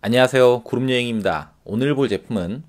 안녕하세요. 구름여행입니다. 오늘 볼 제품은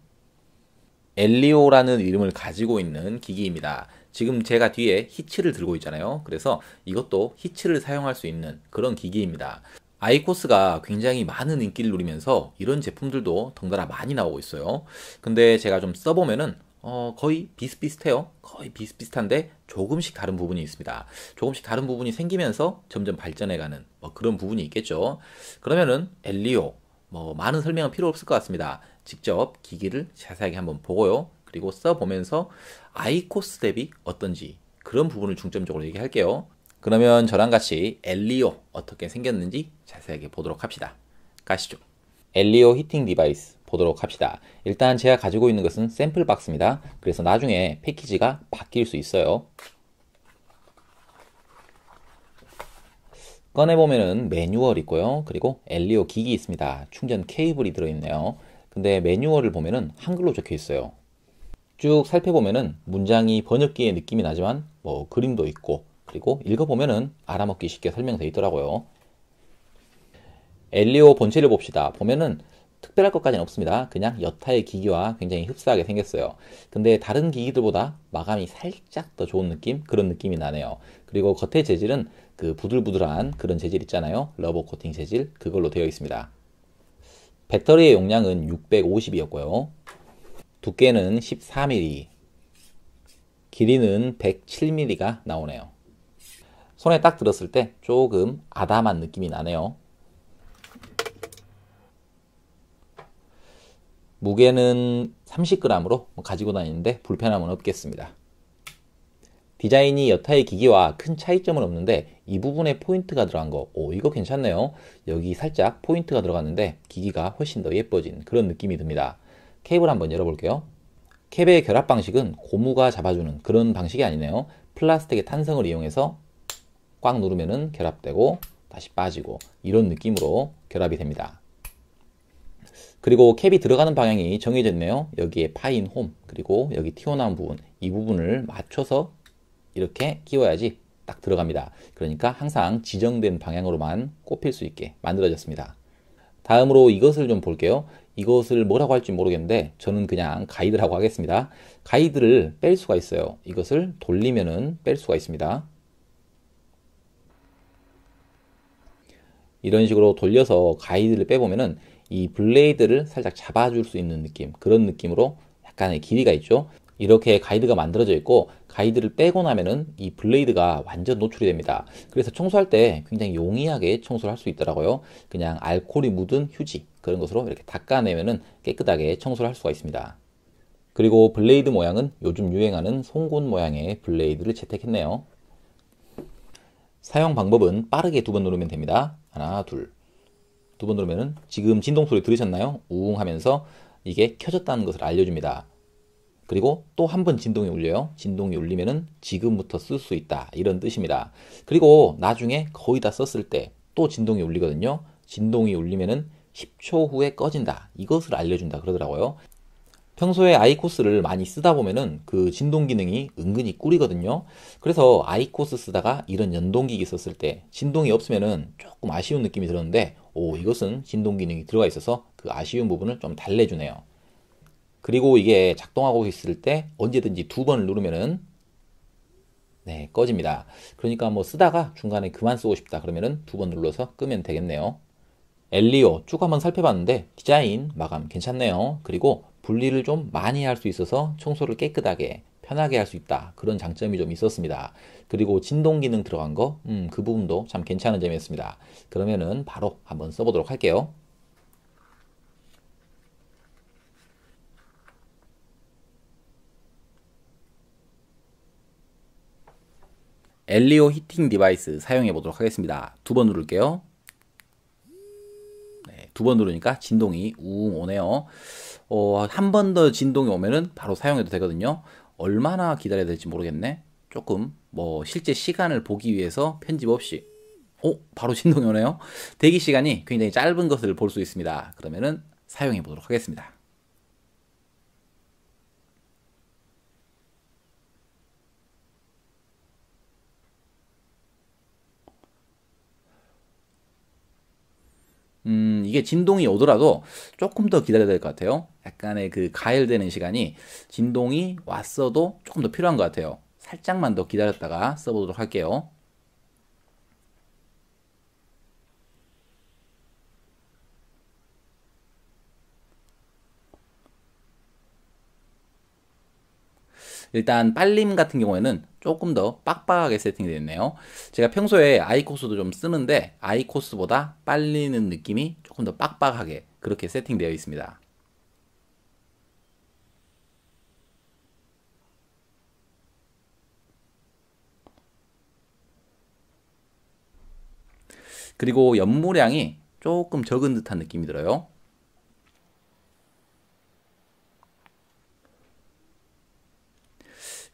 엘리오라는 이름을 가지고 있는 기기입니다. 지금 제가 뒤에 히치를 들고 있잖아요. 그래서 이것도 히치를 사용할 수 있는 그런 기기입니다. 아이코스가 굉장히 많은 인기를 누리면서 이런 제품들도 덩달아 많이 나오고 있어요. 근데 제가 좀 써보면은 어, 거의 비슷비슷해요. 거의 비슷비슷한데 조금씩 다른 부분이 있습니다. 조금씩 다른 부분이 생기면서 점점 발전해가는 뭐 그런 부분이 있겠죠. 그러면은 엘리오 뭐 많은 설명은 필요 없을 것 같습니다. 직접 기기를 자세하게 한번 보고요. 그리고 써보면서 아이코스 대비 어떤지 그런 부분을 중점적으로 얘기할게요. 그러면 저랑 같이 엘리오 어떻게 생겼는지 자세하게 보도록 합시다. 가시죠. 엘리오 히팅 디바이스 보도록 합시다. 일단 제가 가지고 있는 것은 샘플 박스입니다. 그래서 나중에 패키지가 바뀔 수 있어요. 꺼내보면은 매뉴얼 있고요. 그리고 엘리오 기기 있습니다. 충전 케이블이 들어있네요. 근데 매뉴얼을 보면은 한글로 적혀 있어요. 쭉 살펴보면은 문장이 번역기의 느낌이 나지만 뭐 그림도 있고 그리고 읽어보면은 알아먹기 쉽게 설명되어 있더라고요. 엘리오 본체를 봅시다. 보면은 특별할 것까지는 없습니다. 그냥 여타의 기기와 굉장히 흡사하게 생겼어요. 근데 다른 기기들보다 마감이 살짝 더 좋은 느낌? 그런 느낌이 나네요. 그리고 겉의 재질은 그 부들부들한 그런 재질 있잖아요. 러버 코팅 재질 그걸로 되어 있습니다. 배터리의 용량은 650이었고요. 두께는 14mm, 길이는 107mm가 나오네요. 손에 딱 들었을 때 조금 아담한 느낌이 나네요. 무게는 30g으로 가지고 다니는데 불편함은 없겠습니다. 디자인이 여타의 기기와 큰 차이점은 없는데 이 부분에 포인트가 들어간 거, 오 이거 괜찮네요. 여기 살짝 포인트가 들어갔는데 기기가 훨씬 더 예뻐진 그런 느낌이 듭니다. 케이블 한번 열어볼게요. 캡의 결합 방식은 고무가 잡아주는 그런 방식이 아니네요. 플라스틱의 탄성을 이용해서 꽉 누르면은 결합되고 다시 빠지고 이런 느낌으로 결합이 됩니다. 그리고 캡이 들어가는 방향이 정해졌네요. 여기에 파인 홈 그리고 여기 튀어나온 부분 이 부분을 맞춰서 이렇게 끼워야지 딱 들어갑니다. 그러니까 항상 지정된 방향으로만 꼽힐 수 있게 만들어졌습니다. 다음으로 이것을 좀 볼게요. 이것을 뭐라고 할지 모르겠는데 저는 그냥 가이드라고 하겠습니다. 가이드를 뺄 수가 있어요. 이것을 돌리면은 뺄 수가 있습니다. 이런 식으로 돌려서 가이드를 빼보면은 이 블레이드를 살짝 잡아줄 수 있는 느낌 그런 느낌으로 약간의 길이가 있죠. 이렇게 가이드가 만들어져 있고 가이드를 빼고 나면은 이 블레이드가 완전 노출이 됩니다. 그래서 청소할 때 굉장히 용이하게 청소를 할 수 있더라고요. 그냥 알코올이 묻은 휴지 그런 것으로 이렇게 닦아내면은 깨끗하게 청소를 할 수가 있습니다. 그리고 블레이드 모양은 요즘 유행하는 송곳 모양의 블레이드를 채택했네요. 사용 방법은 빠르게 두 번 누르면 됩니다. 하나, 둘. 두 번 누르면은 지금 진동 소리 들으셨나요? 우웅 하면서 이게 켜졌다는 것을 알려줍니다. 그리고 또 한 번 진동이 울려요. 진동이 울리면은 지금부터 쓸 수 있다. 이런 뜻입니다. 그리고 나중에 거의 다 썼을 때 또 진동이 울리거든요. 진동이 울리면은 10초 후에 꺼진다. 이것을 알려준다 그러더라고요. 평소에 아이코스를 많이 쓰다 보면은 그 진동 기능이 은근히 꿀이거든요. 그래서 아이코스 쓰다가 이런 연동기기 썼을 때 진동이 없으면은 조금 아쉬운 느낌이 들었는데 오 이것은 진동 기능이 들어가 있어서 그 아쉬운 부분을 좀 달래주네요. 그리고 이게 작동하고 있을 때 언제든지 두 번을 누르면은 네, 꺼집니다. 그러니까 뭐 쓰다가 중간에 그만 쓰고 싶다 그러면은 두 번 눌러서 끄면 되겠네요. 엘리오 쭉 한번 살펴봤는데 디자인, 마감 괜찮네요. 그리고 분리를 좀 많이 할 수 있어서 청소를 깨끗하게 편하게 할 수 있다. 그런 장점이 좀 있었습니다. 그리고 진동 기능 들어간 거, 음, 그 부분도 참 괜찮은 점이었습니다. 그러면은 바로 한번 써보도록 할게요. 엘리오 히팅 디바이스 사용해 보도록 하겠습니다. 두 번 누를게요. 네, 두 번 누르니까 진동이 우웅 오네요. 어, 한 번 더 진동이 오면은 바로 사용해도 되거든요. 얼마나 기다려야 될지 모르겠네. 조금 뭐 실제 시간을 보기 위해서 편집 없이 어, 바로 진동이 오네요. 대기 시간이 굉장히 짧은 것을 볼 수 있습니다. 그러면은 사용해 보도록 하겠습니다. 음, 이게 진동이 오더라도 조금 더 기다려야 될 것 같아요. 약간의 그 가열되는 시간이 진동이 왔어도 조금 더 필요한 것 같아요. 살짝만 더 기다렸다가 써보도록 할게요. 일단 빨림 같은 경우에는 조금 더 빡빡하게 세팅이 됐네요. 제가 평소에 아이코스도 좀 쓰는데 아이코스보다 빨리는 느낌이 조금 더 빡빡하게 그렇게 세팅되어 있습니다. 그리고 연무량이 조금 적은 듯한 느낌이 들어요.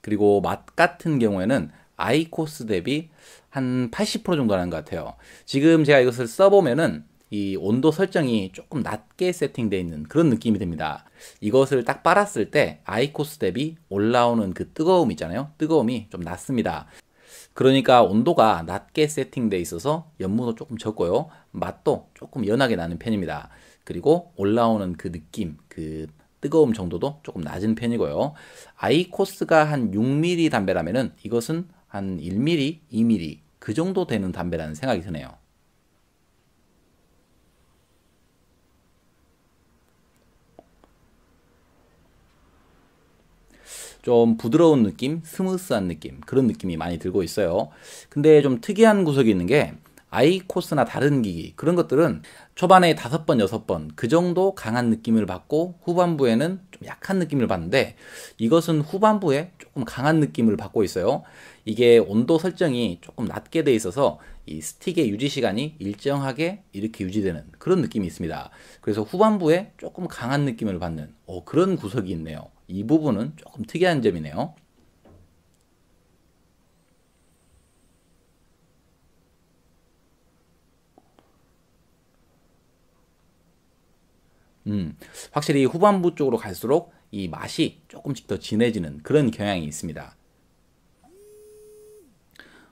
그리고 맛 같은 경우에는 아이코스 대비 한 80% 정도 하는 것 같아요. 지금 제가 이것을 써보면은 이 온도 설정이 조금 낮게 세팅되어 있는 그런 느낌이 듭니다. 이것을 딱 빨았을 때 아이코스 대비 올라오는 그 뜨거움 있잖아요. 뜨거움이 좀 낮습니다. 그러니까 온도가 낮게 세팅되어 있어서 연무도 조금 적고요. 맛도 조금 연하게 나는 편입니다. 그리고 올라오는 그 느낌, 그 뜨거움 정도도 조금 낮은 편이고요. 아이코스가 한 6mm 담배라면 이것은 한 1mm, 2mm 그 정도 되는 담배라는 생각이 드네요. 좀 부드러운 느낌, 스무스한 느낌, 그런 느낌이 많이 들고 있어요. 근데 좀 특이한 구석이 있는 게 아이코스나 다른 기기 그런 것들은 초반에 다섯 번 여섯 번 그 정도 강한 느낌을 받고 후반부에는 좀 약한 느낌을 받는데 이것은 후반부에 조금 강한 느낌을 받고 있어요. 이게 온도 설정이 조금 낮게 돼 있어서 이 스틱의 유지 시간이 일정하게 이렇게 유지되는 그런 느낌이 있습니다. 그래서 후반부에 조금 강한 느낌을 받는 어, 그런 구석이 있네요. 이 부분은 조금 특이한 점이네요. 음, 확실히 후반부 쪽으로 갈수록 이 맛이 조금씩 더 진해지는 그런 경향이 있습니다.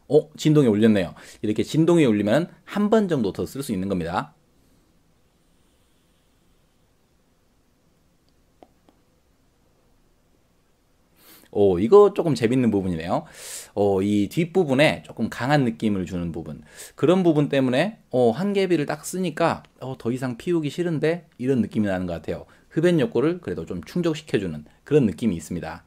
어, 진동이 울렸네요. 이렇게 진동이 울리면 한 번 정도 더 쓸 수 있는 겁니다. 오, 이거 조금 재밌는 부분이네요. 어, 이 뒷부분에 조금 강한 느낌을 주는 부분. 그런 부분 때문에, 어, 한계비를 딱 쓰니까, 어, 더 이상 피우기 싫은데? 이런 느낌이 나는 것 같아요. 흡연 욕구를 그래도 좀 충족시켜주는 그런 느낌이 있습니다.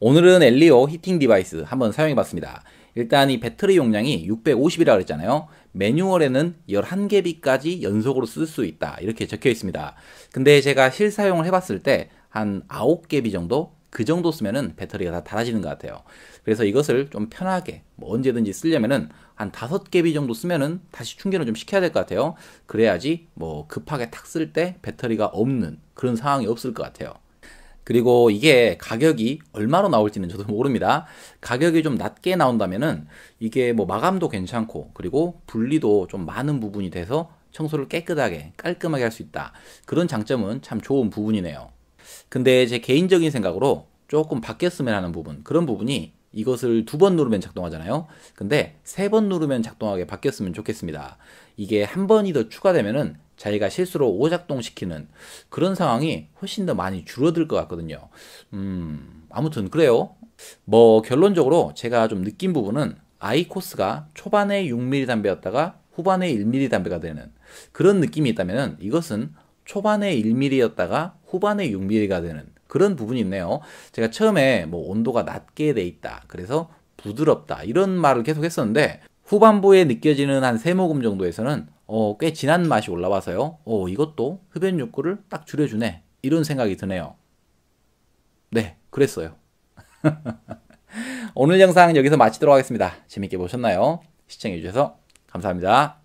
오늘은 엘리오 히팅 디바이스 한번 사용해 봤습니다. 일단 이 배터리 용량이 650이라고 그랬잖아요. 매뉴얼에는 11개비까지 연속으로 쓸 수 있다. 이렇게 적혀 있습니다. 근데 제가 실사용을 해봤을 때한 9개비 정도 그 정도 쓰면은 배터리가 다 닳아지는 것 같아요. 그래서 이것을 좀 편하게 뭐 언제든지 쓰려면은 한5 개비 정도 쓰면은 다시 충전을 좀 시켜야 될 것 같아요. 그래야지 뭐 급하게 탁 쓸 때 배터리가 없는 그런 상황이 없을 것 같아요. 그리고 이게 가격이 얼마로 나올지는 저도 모릅니다. 가격이 좀 낮게 나온다면은 이게 뭐 마감도 괜찮고 그리고 분리도 좀 많은 부분이 돼서 청소를 깨끗하게 깔끔하게 할 수 있다. 그런 장점은 참 좋은 부분이네요. 근데 제 개인적인 생각으로 조금 바뀌었으면 하는 부분 그런 부분이 이것을 두 번 누르면 작동하잖아요. 근데 세 번 누르면 작동하게 바뀌었으면 좋겠습니다. 이게 한 번이 더 추가되면은 자기가 실수로 오작동시키는 그런 상황이 훨씬 더 많이 줄어들 것 같거든요. 음, 아무튼 그래요. 뭐 결론적으로 제가 좀 느낀 부분은 아이코스가 초반에 6mm 담배였다가 후반에 1mm 담배가 되는 그런 느낌이 있다면 이것은 초반에 1mm였다가 후반에 6mm가 되는 그런 부분이 있네요. 제가 처음에 뭐 온도가 낮게 돼 있다. 그래서 부드럽다. 이런 말을 계속 했었는데 후반부에 느껴지는 한 세모금 정도에서는 어, 꽤 진한 맛이 올라와서요. 어, 이것도 흡연 욕구를 딱 줄여주네. 이런 생각이 드네요. 네, 그랬어요. 오늘 영상 여기서 마치도록 하겠습니다. 재밌게 보셨나요? 시청해주셔서 감사합니다.